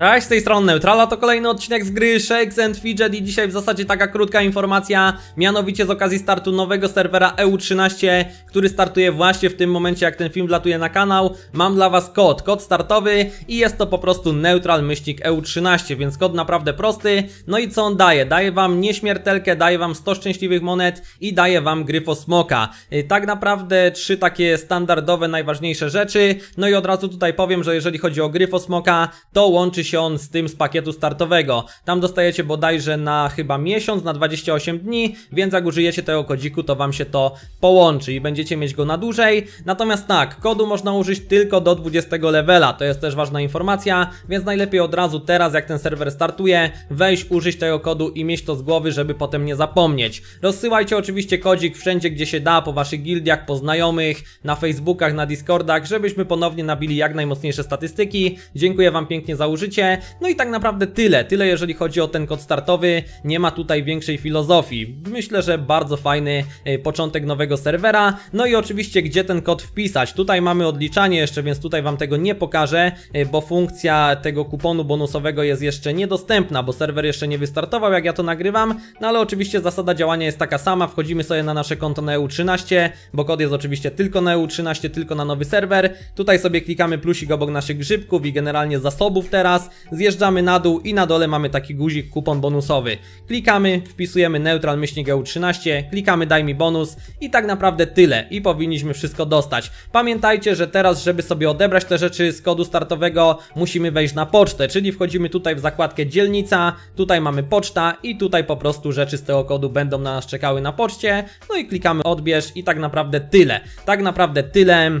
Cześć, tak, z tej strony Neutrala, to kolejny odcinek z gry Shakes and Fidget i dzisiaj w zasadzie taka krótka informacja, mianowicie z okazji startu nowego serwera EU13, który startuje właśnie w tym momencie jak ten film wlatuje na kanał, mam dla Was kod, kod startowy i jest to po prostu neutral myślnik EU13, więc kod naprawdę prosty, no i co on daje? Daje Wam nieśmiertelkę, daje Wam 100 szczęśliwych monet i daje Wam gryfo smoka. Y, tak naprawdę trzy takie standardowe, najważniejsze rzeczy, no i od razu tutaj powiem, że jeżeli chodzi o gryfo smoka, to łączy się on z tym z pakietu startowego. Tam dostajecie bodajże na chyba miesiąc, na 28 dni, więc jak użyjecie tego kodziku, to wam się to połączy i będziecie mieć go na dłużej. Natomiast tak, kodu można użyć tylko do 20 levela, to jest też ważna informacja, więc najlepiej od razu teraz, jak ten serwer startuje, wejść, użyć tego kodu i mieć to z głowy, żeby potem nie zapomnieć. Rozsyłajcie oczywiście kodzik wszędzie, gdzie się da, po waszych gildiach, po znajomych, na Facebookach, na Discordach, żebyśmy ponownie nabili jak najmocniejsze statystyki. Dziękuję wam pięknie za użycie no i tak naprawdę tyle, tyle jeżeli chodzi o ten kod startowy, nie ma tutaj większej filozofii. Myślę, że bardzo fajny e, początek nowego serwera. No i oczywiście gdzie ten kod wpisać. Tutaj mamy odliczanie jeszcze, więc tutaj Wam tego nie pokażę, e, bo funkcja tego kuponu bonusowego jest jeszcze niedostępna, bo serwer jeszcze nie wystartował jak ja to nagrywam, no ale oczywiście zasada działania jest taka sama, wchodzimy sobie na nasze konto na EU13, bo kod jest oczywiście tylko na EU13, tylko na nowy serwer, tutaj sobie klikamy plusik obok naszych grzybków i generalnie zasobów teraz, zjeżdżamy na dół i na dole mamy taki guzik kupon bonusowy. Klikamy, wpisujemy neutral myślnik EU13, klikamy daj mi bonus i tak naprawdę tyle i powinniśmy wszystko dostać. Pamiętajcie, że teraz, żeby sobie odebrać te rzeczy z kodu startowego, musimy wejść na pocztę, czyli wchodzimy tutaj w zakładkę dzielnica, tutaj mamy poczta i tutaj po prostu rzeczy z tego kodu będą na nas czekały na poczcie, no i klikamy odbierz i tak naprawdę tyle. Tak naprawdę tyle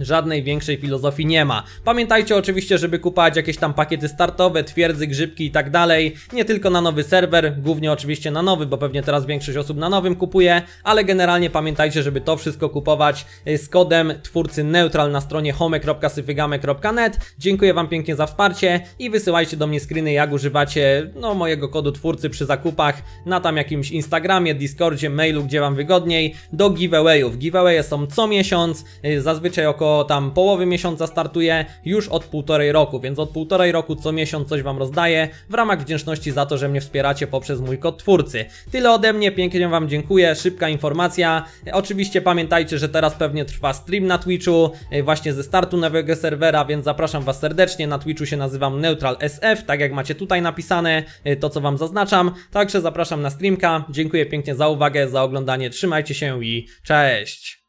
żadnej większej filozofii nie ma. Pamiętajcie oczywiście, żeby kupować jakieś tam pakiety startowe, twierdzy, grzybki i tak dalej, nie tylko na nowy serwer, głównie oczywiście na nowy, bo pewnie teraz większość osób na nowym kupuje, ale generalnie pamiętajcie, żeby to wszystko kupować y, z kodem twórcy neutral na stronie home.syfygame.net. Dziękuję Wam pięknie za wsparcie i wysyłajcie do mnie screeny jak używacie no, mojego kodu twórcy przy zakupach na tam jakimś Instagramie, Discordzie, mailu, gdzie Wam wygodniej, do giveawayów. Giveawaye są co miesiąc, y, zazwyczaj około tam połowy miesiąca startuje już od półtorej roku, więc od półtorej roku co miesiąc coś Wam rozdaję w ramach wdzięczności za to, że mnie wspieracie poprzez mój kod twórcy. Tyle ode mnie, pięknie Wam dziękuję, szybka informacja. E, oczywiście pamiętajcie, że teraz pewnie trwa stream na Twitchu, e, właśnie ze startu nowego serwera, więc zapraszam Was serdecznie. Na Twitchu się nazywam Neutral SF, tak jak macie tutaj napisane, e, to co Wam zaznaczam. Także zapraszam na streamka. Dziękuję pięknie za uwagę, za oglądanie. Trzymajcie się i cześć!